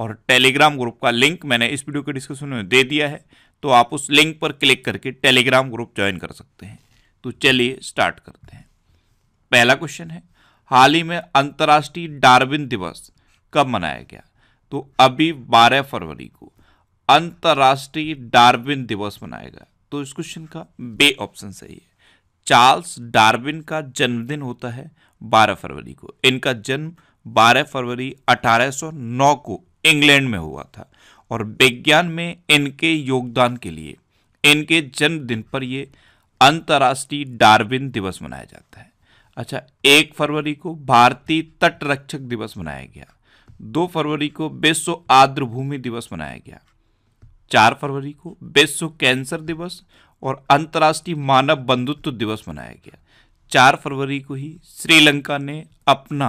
और Telegram group का link मैंने इस वीडियो के डिस्क्रिप्शन में दे दिया है तो आप उस लिंक पर क्लिक करके टेलीग्राम ग्रुप ज्वाइन कर सकते हैं तो चलिए स्टार्ट करते हैं पहला क्वेश्चन है हाल ही में अंतर्राष्ट्रीय डार्विन दिवस कब मनाया गया तो अभी 12 फरवरी को अंतर्राष्ट्रीय डार्विन दिवस मनाया गया तो इस क्वेश्चन का बे ऑप्शन सही है चार्ल्स डार्विन का जन्मदिन होता है 12 फरवरी को इनका जन्म 12 फरवरी 1809 को इंग्लैंड में हुआ था और विज्ञान में इनके योगदान के लिए इनके जन्मदिन पर यह अंतर्राष्ट्रीय डार्विन दिवस मनाया जाता है अच्छा एक फरवरी को भारतीय तटरक्षक दिवस मनाया गया दो फरवरी को विश्व आर्द्रभूमि दिवस मनाया गया चार फरवरी को विश्व कैंसर दिवस और अंतर्राष्ट्रीय मानव बंधुत्व दिवस मनाया गया चार फरवरी को ही श्रीलंका ने अपना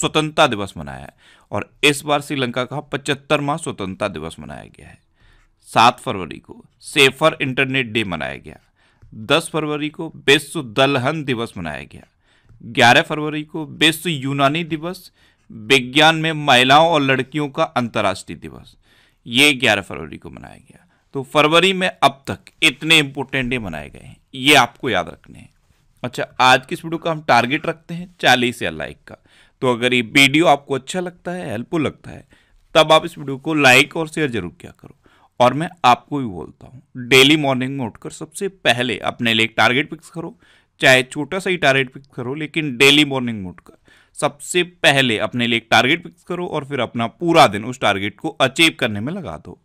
स्वतंत्रता दिवस मनाया है और इस बार श्रीलंका का पचहत्तरवा स्वतंत्रता दिवस मनाया गया है सात फरवरी को सेफर इंटरनेट डे मनाया गया दस फरवरी को विश्व दलहन दिवस मनाया गया ग्यारह फरवरी को विश्व यूनानी दिवस विज्ञान में महिलाओं और लड़कियों का अंतर्राष्ट्रीय दिवस ये ग्यारह फरवरी को मनाया गया तो फरवरी में अब तक इतने इंपॉर्टेंट डे मनाए गए हैं ये आपको याद रखने हैं अच्छा आज की इस वीडियो का हम टारगेट रखते हैं चालीस या लाइक का तो अगर ये वीडियो आपको अच्छा लगता है हेल्पफुल लगता है तब आप इस वीडियो को लाइक और शेयर जरूर किया करो और मैं आपको भी बोलता हूँ डेली मॉर्निंग में उठकर सबसे पहले अपने लिए टारगेट फिक्स करो चाहे छोटा सा ही टारगेट फिक्स करो लेकिन डेली मॉर्निंग में उठकर सबसे पहले अपने लिए एक टारगेट फिक्स करो और फिर अपना पूरा दिन उस टारगेट को अचीव करने में लगा दो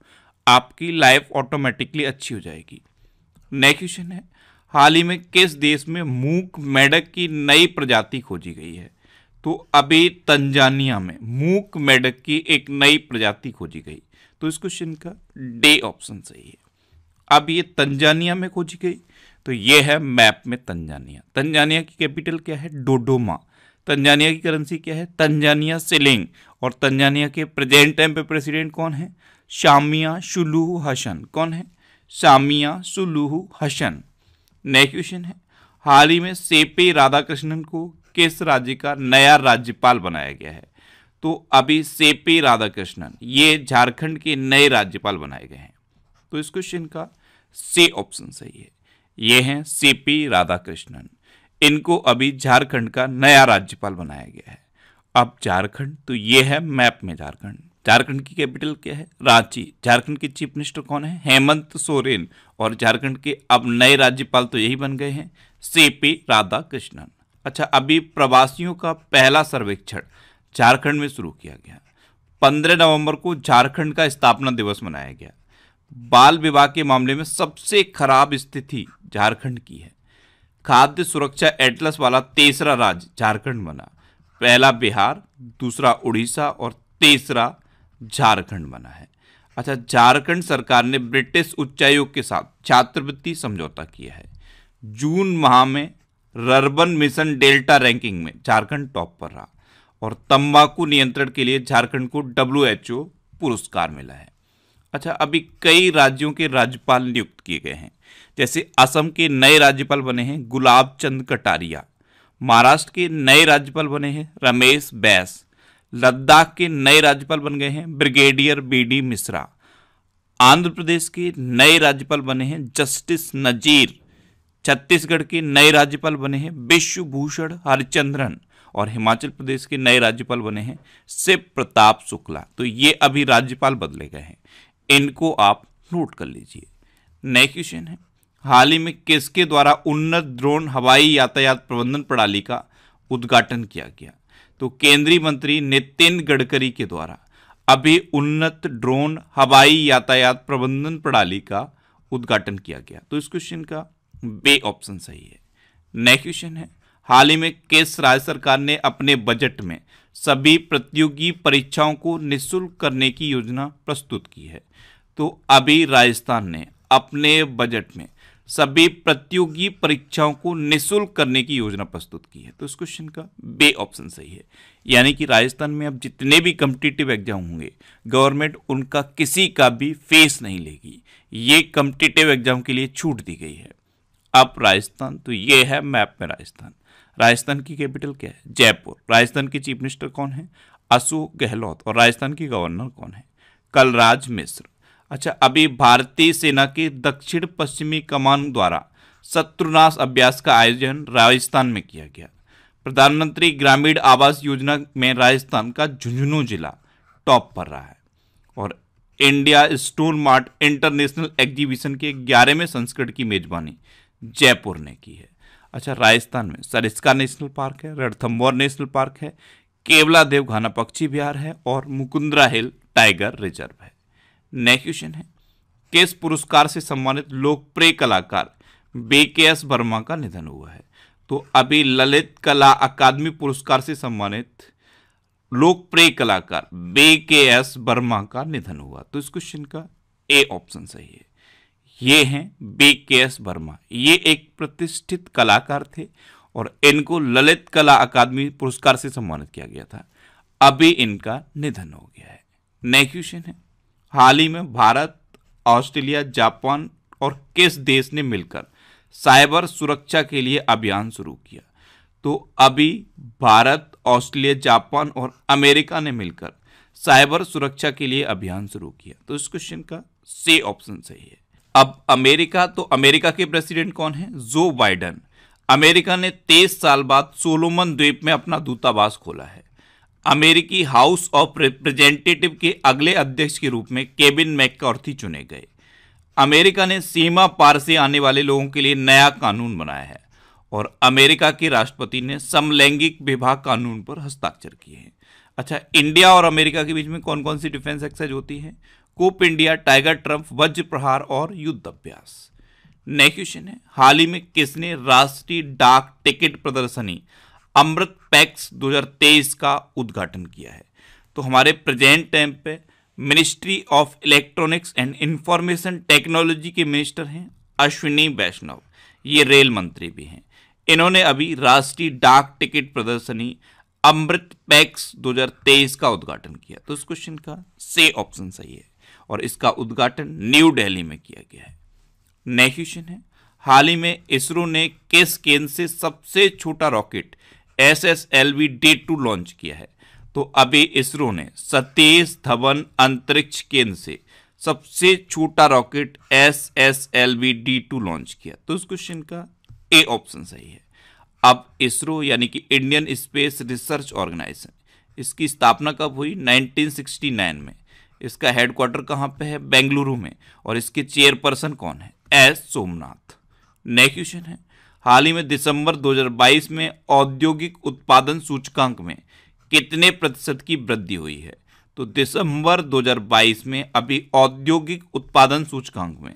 आपकी लाइफ ऑटोमेटिकली अच्छी हो जाएगी नेक्स्ट क्वेश्चन है हाल ही में किस देश में मूक मेढक की नई प्रजाति खोजी गई है तो अभी तंजानिया में मूक मेढक की एक नई प्रजाति खोजी गई तो इस क्वेश्चन का डे ऑप्शन सही है अब ये तंजानिया में खोजी गई तो ये है मैप में तंजानिया तंजानिया की कैपिटल क्या है डोडोमा तंजानिया की करेंसी क्या है तंजानिया सिलिंग और तंजानिया के प्रेजेंट टाइम पे प्रेसिडेंट कौन है शामिया शुलूह हसन कौन है Samia Suluhu Hassan next question है हाल ही में सेपे राधाकृष्णन को किस राज्य का नया राज्यपाल बनाया गया है तो अभी सेपी राधाकृष्णन ये झारखंड के नए राज्यपाल बनाए गए हैं तो इस क्वेश्चन का से ऑप्शन सही है ये हैं सीपी राधाकृष्णन इनको अभी झारखंड का नया राज्यपाल बनाया गया है अब झारखंड तो ये है मैप में झारखंड झारखंड की कैपिटल क्या है रांची झारखंड के चीफ मिनिस्टर कौन है हेमंत सोरेन और झारखंड के अब नए राज्यपाल तो यही बन गए हैं सी पी राधाकृष्णन अच्छा अभी प्रवासियों का पहला सर्वेक्षण झारखंड में शुरू किया गया पंद्रह नवंबर को झारखंड का स्थापना दिवस मनाया गया बाल विवाह के मामले में सबसे खराब स्थिति झारखंड की है खाद्य सुरक्षा एटलस वाला तीसरा राज्य झारखंड बना पहला बिहार दूसरा उड़ीसा और तीसरा झारखंड बना है अच्छा झारखंड सरकार ने ब्रिटिश उच्चायोग के साथ छात्रवृत्ति समझौता किया है जून माह में रर्बन मिशन डेल्टा रैंकिंग में झारखंड टॉप पर रहा और तंबाकू नियंत्रण के लिए झारखंड को डब्ल्यू पुरस्कार मिला है अच्छा अभी कई राज्यों के राज्यपाल नियुक्त किए गए हैं जैसे असम के नए राज्यपाल बने हैं गुलाब चंद कटारिया महाराष्ट्र के नए राज्यपाल बने हैं रमेश बैस लद्दाख के नए राज्यपाल बन गए हैं brigadier B D Mishra Andhra Pradesh के नए राज्यपाल बने हैं जस्टिस नजीर छत्तीसगढ़ के नए राज्यपाल बने हैं विश्वभूषण हरिचंद्रन और हिमाचल प्रदेश के नए राज्यपाल बने हैं शिव प्रताप शुक्ला तो ये अभी राज्यपाल बदले गए हैं इनको आप नोट कर लीजिए नेक्स्ट क्वेश्चन है हाल ही में किसके द्वारा उन्नत ड्रोन हवाई यातायात प्रबंधन प्रणाली का उद्घाटन किया गया तो केंद्रीय मंत्री नितिन गडकरी के द्वारा अभी उन्नत ड्रोन हवाई यातायात प्रबंधन प्रणाली का उद्घाटन किया गया तो इस क्वेश्चन का बे ऑप्शन सही है नेक्स्ट क्वेश्चन है हाल ही में केस राज्य सरकार ने अपने बजट में सभी प्रतियोगी परीक्षाओं को निःशुल्क करने की योजना प्रस्तुत की है तो अभी राजस्थान ने अपने बजट में सभी प्रतियोगी परीक्षाओं को निःशुल्क करने की योजना प्रस्तुत की है तो इस क्वेश्चन का बे ऑप्शन सही है यानी कि राजस्थान में अब जितने भी कम्पिटेटिव एग्जाम होंगे गवर्नमेंट उनका किसी का भी फेस नहीं लेगी ये कम्पिटेटिव एग्जाम के लिए छूट दी गई है अब राजस्थान तो ये है मैप में राजस्थान राजस्थान की कैपिटल क्या है जयपुर राजस्थान के चीफ मिनिस्टर कौन है अशोक गहलोत और राजस्थान की गवर्नर कौन है कलराज मिश्र अच्छा अभी भारतीय सेना के दक्षिण पश्चिमी कमान द्वारा शत्रुनाश अभ्यास का आयोजन राजस्थान में किया गया प्रधानमंत्री ग्रामीण आवास योजना में राजस्थान का झुंझुनू जिला टॉप पर रहा है और India stone mart international exhibition के ग्यारहवें संस्करण की मेजबानी जयपुर ने की है अच्छा राजस्थान में सरिस्का नेशनल पार्क है रणथम्बोर नेशनल पार्क है केवला देवघाना पक्षी विहार है और मुकुंद्रा हिल टाइगर रिजर्व है नेक्स्ट क्वेश्चन है केस पुरस्कार से सम्मानित लोकप्रिय कलाकार बे के एस वर्मा का निधन हुआ है तो अभी ललित कला अकादमी पुरस्कार से सम्मानित लोकप्रिय कलाकार बे के एस वर्मा का निधन हुआ तो इस क्वेश्चन का ए ऑप्शन सही है ये हैं बी के एस वर्मा ये एक प्रतिष्ठित कलाकार थे और इनको ललित कला अकादमी पुरस्कार से सम्मानित किया गया था अभी इनका निधन हो गया है नेक्स्ट क्वेश्चन है हाल ही में भारत ऑस्ट्रेलिया जापान और किस देश ने मिलकर साइबर सुरक्षा के लिए अभियान शुरू किया तो अभी भारत ऑस्ट्रेलिया जापान और अमेरिका ने मिलकर साइबर सुरक्षा के लिए अभियान शुरू किया तो इस क्वेश्चन का सी ऑप्शन सही है अब अमेरिका तो अमेरिका के प्रेसिडेंट कौन है जो बाइडन अमेरिका ने तेईस साल बाद सोलोमन द्वीप में अपना दूतावास खोला है अमेरिकी हाउस ऑफ रिप्रेजेंटेटिव के अगले अध्यक्ष के रूप में केबिन मैक चुने गए अमेरिका ने सीमा पार से आने वाले लोगों के लिए नया कानून बनाया है और अमेरिका के राष्ट्रपति ने समलैंगिक विभाग कानून पर हस्ताक्षर किए हैं अच्छा इंडिया और अमेरिका के बीच में कौन कौन सी डिफेंस एक्सरसाइज होती है कोप इंडिया टाइगर ट्रंप वज्र प्रहार और युद्ध अभ्यास नेक्स्ट क्वेश्चन है हाल ही में किसने राष्ट्रीय डाक टिकट प्रदर्शनी अमृत पैक्स 2023 का उद्घाटन किया है तो हमारे प्रेजेंट टाइम पे ministry of electronics and information technology के मिनिस्टर हैं अश्विनी वैष्णव ये रेल मंत्री भी हैं इन्होंने अभी राष्ट्रीय डाक टिकट प्रदर्शनी अमृत पैक्स 2023 का उद्घाटन किया तो इस क्वेश्चन का से ऑप्शन सही है और इसका उद्घाटन न्यू दिल्ली में किया गया है नेक्स्ट क्वेश्चन है हाल ही में इसरो ने केस केन से सबसे छोटा rocket S S L V D two launch किया है तो अभी इसरो ने सतीश धवन अंतरिक्ष केंद्र से सबसे छोटा rocket S S L V D two launch किया तो इस क्वेश्चन का ए ऑप्शन सही है अब इसरो यानी कि इंडियन स्पेस रिसर्च ऑर्गेनाइजेशन इसकी स्थापना कब हुई 1969 में इसका हेडक्वार्टर कहाँ पे है बेंगलुरु में और इसके चेयरपर्सन कौन है एस सोमनाथ नेक्स्ट क्वेश्चन है हाल ही में दिसंबर 2022 में औद्योगिक उत्पादन सूचकांक में कितने प्रतिशत की वृद्धि हुई है तो दिसंबर 2022 में अभी औद्योगिक उत्पादन सूचकांक में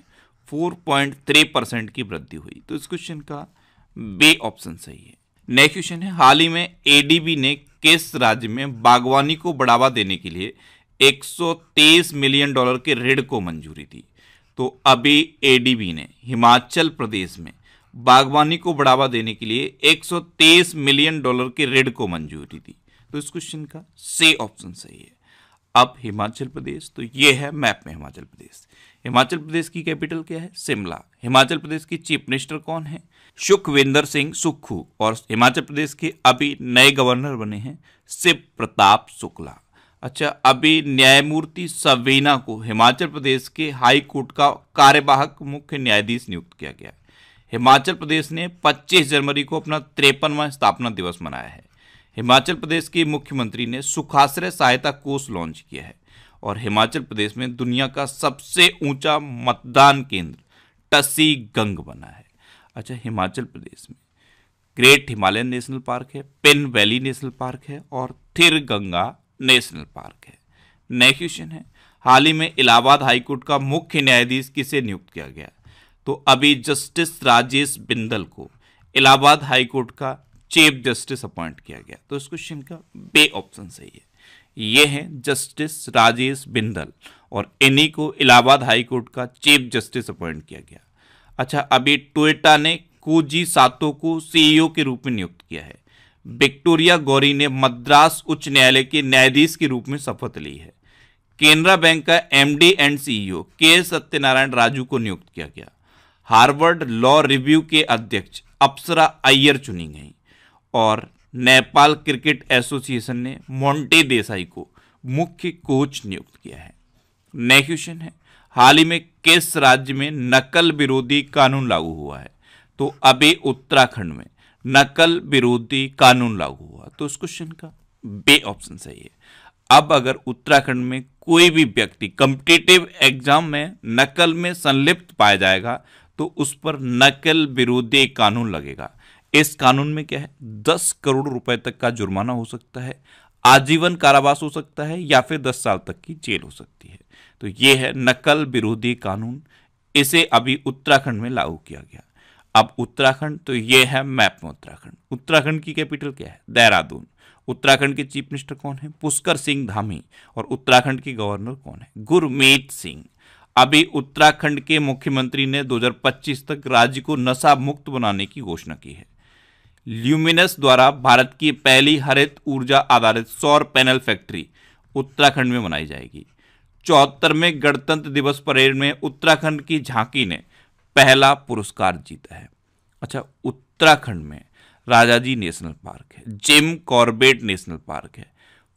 4.3 परसेंट की वृद्धि हुई तो इस क्वेश्चन का बे ऑप्शन सही है नेक्स्ट क्वेश्चन है हाल ही में एडीबी ने किस राज्य में बागवानी को बढ़ावा देने के लिए 123 मिलियन डॉलर के ऋण को मंजूरी दी तो अभी एडीबी ने हिमाचल प्रदेश में बागवानी को बढ़ावा देने के लिए 123 मिलियन डॉलर के ऋण को मंजूरी दी तो इस क्वेश्चन का से ऑप्शन सही है अब हिमाचल प्रदेश तो ये है मैप में हिमाचल प्रदेश हिमाचल प्रदेश की कैपिटल क्या है शिमला हिमाचल प्रदेश की चीफ मिनिस्टर कौन है सुखविंदर सिंह सुक्खू और हिमाचल प्रदेश के अभी नए गवर्नर बने हैं शिव प्रताप शुक्ला अच्छा अभी न्यायमूर्ति सवेना को हिमाचल प्रदेश के हाई कोर्ट का कार्यवाहक मुख्य न्यायाधीश नियुक्त किया गया है हिमाचल प्रदेश ने 25 जनवरी को अपना तिरपनवा स्थापना दिवस मनाया है हिमाचल प्रदेश के मुख्यमंत्री ने सुखाश्रय सहायता कोष लॉन्च किया है और हिमाचल प्रदेश में दुनिया का सबसे ऊंचा मतदान केंद्र टसी गंग बना है अच्छा हिमाचल प्रदेश में ग्रेट हिमालयन नेशनल पार्क है पेन वैली नेशनल पार्क है और थिर गंगा नेशनल पार्क है नेक्स्ट क्वेश्चन है हाल ही में इलाहाबाद हाईकोर्ट का मुख्य न्यायाधीश किसे नियुक्त किया गया तो अभी जस्टिस राजेश बिंदल को इलाहाबाद हाईकोर्ट का चीफ जस्टिस अपॉइंट किया गया तो इस क्वेश्चन का बे ऑप्शन सही है ये हैं जस्टिस राजेश बिंदल और इन्हीं को इलाहाबाद हाईकोर्ट का चीफ जस्टिस अपॉइंट किया गया अच्छा अभी टोयटा ने कुजी सातो को सीईओ के रूप में नियुक्त किया है विक्टोरिया गौरी ने मद्रास उच्च न्यायालय के न्यायाधीश के रूप में शपथ ली है केनरा बैंक का MD and CEO K Satyanarayana Raju को नियुक्त किया गया हार्वर्ड लॉ रिव्यू के अध्यक्ष अप्सरा अय्यर चुनी गई और नेपाल क्रिकेट एसोसिएशन ने मोंटे देसाई को मुख्य कोच नियुक्त किया है नेक्स्ट क्वेश्चन है हाल ही में किस राज्य में नकल विरोधी कानून लागू हुआ है तो अभी उत्तराखंड में नकल विरोधी कानून लागू हुआ तो इस क्वेश्चन का बे ऑप्शन सही है अब अगर उत्तराखंड में कोई भी व्यक्ति कम्पिटेटिव एग्जाम में नकल में संलिप्त पाया जाएगा तो उस पर नकल विरोधी कानून लगेगा इस कानून में क्या है दस करोड़ रुपए तक का जुर्माना हो सकता है आजीवन कारावास हो सकता है या फिर दस साल तक की जेल हो सकती है तो यह है नकल विरोधी कानून इसे अभी उत्तराखंड में लागू किया गया अब उत्तराखंड तो ये है मैप में उत्तराखंड उत्तराखंड की कैपिटल क्या है देहरादून उत्तराखंड के चीफ मिनिस्टर कौन है पुष्कर सिंह धामी और उत्तराखंड के गवर्नर कौन है गुरमीत सिंह अभी उत्तराखंड के मुख्यमंत्री ने 2025 तक राज्य को नशा मुक्त बनाने की घोषणा की है ल्यूमिनस द्वारा भारत की पहली हरित ऊर्जा आधारित सौर पैनल फैक्ट्री उत्तराखंड में बनाई जाएगी चौहत्तरवें गणतंत्र दिवस परेड में उत्तराखंड की झांकी ने पहला पुरस्कार जीता है अच्छा उत्तराखंड में राजाजी नेशनल पार्क है जिम कॉर्बेट नेशनल पार्क है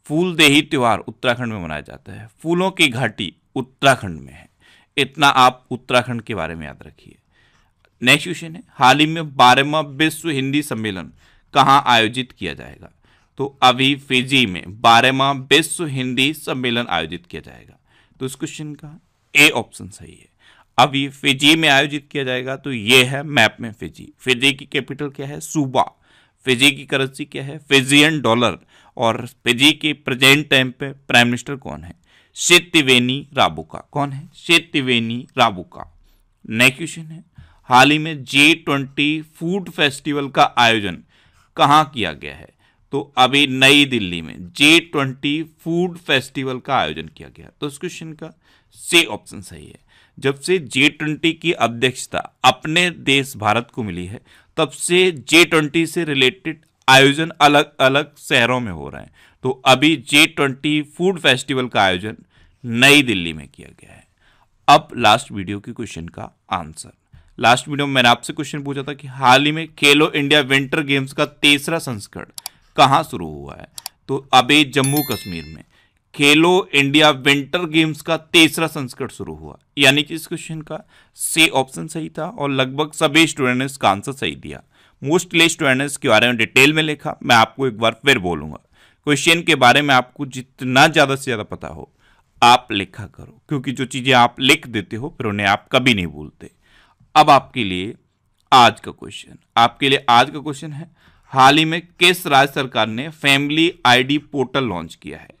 फूलदेही त्यौहार उत्तराखंड में मनाया जाता है फूलों की घाटी उत्तराखंड में है इतना आप उत्तराखंड के बारे में याद रखिए नेक्स्ट क्वेश्चन है हाल ही में बारहवा विश्व हिंदी सम्मेलन कहाँ आयोजित किया जाएगा तो अभी फिजी में बारहवा विश्व हिंदी सम्मेलन आयोजित किया जाएगा तो इस क्वेश्चन का ए ऑप्शन सही है अभी फिजी में आयोजित किया जाएगा तो ये है मैप में फिजी फिजी की कैपिटल क्या है सूबा फिजी की करेंसी क्या है फिजियन डॉलर और फिजी के प्रेजेंट टाइम पे प्राइम मिनिस्टर कौन है शेतिवेनी राबुका कौन है शेतिवेनी राबुका नेक्स्ट क्वेश्चन है हाल ही में जे ट्वेंटी फूड फेस्टिवल का आयोजन कहाँ किया गया है तो अभी नई दिल्ली में जे ट्वेंटी फूड फेस्टिवल का आयोजन किया गया तो इस क्वेश्चन का से ऑप्शन सही है जब से जे ट्वेंटी की अध्यक्षता अपने देश भारत को मिली है तब से जे ट्वेंटी से रिलेटेड आयोजन अलग अलग शहरों में हो रहे हैं तो अभी जे ट्वेंटी फूड फेस्टिवल का आयोजन नई दिल्ली में किया गया है अब लास्ट वीडियो के क्वेश्चन का आंसर लास्ट वीडियो में मैंने आपसे क्वेश्चन पूछा था कि हाल ही में खेलो इंडिया विंटर गेम्स का तीसरा संस्करण कहाँ शुरू हुआ है तो अभी जम्मू कश्मीर में खेलो इंडिया विंटर गेम्स का तीसरा संस्करण शुरू हुआ यानी कि इस क्वेश्चन का से ऑप्शन सही था और लगभग सभी स्टूडेंट ने इसका आंसर सही दिया मोस्टली स्टूडेंट ने इसके बारे में डिटेल में लिखा मैं आपको एक बार फिर बोलूंगा क्वेश्चन के बारे में आपको जितना ज़्यादा से ज़्यादा पता हो आप लिखा करो क्योंकि जो चीज़ें आप लिख देते हो फिर उन्हें आप कभी नहीं भूलते अब आपके लिए आज का क्वेश्चन आपके लिए आज का क्वेश्चन है हाल ही में किस राज्य सरकार ने फैमिली आईडी पोर्टल लॉन्च किया है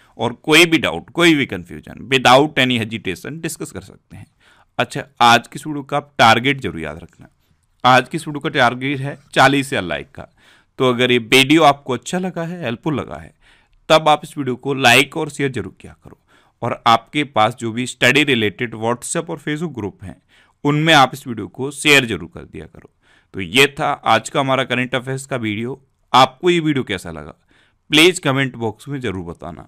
और कोई भी डाउट कोई भी confusion without any hesitation discuss कर सकते हैं अच्छा आज की स्टूडियो का आप टारगेट जरूर याद रखना आज की स्टूडियो का टारगेट है चालीस या लाइक का तो अगर ये वीडियो आपको अच्छा लगा है हेल्पफुल लगा है तब आप इस वीडियो को लाइक और शेयर जरूर किया करो और आपके पास जो भी स्टडी रिलेटेड व्हाट्सएप और फेसबुक ग्रुप हैं उनमें आप इस वीडियो को शेयर जरूर कर दिया करो तो ये था आज का हमारा करंट अफेयर्स का वीडियो आपको ये वीडियो कैसा लगा प्लीज़ कमेंट बॉक्स में ज़रूर बताना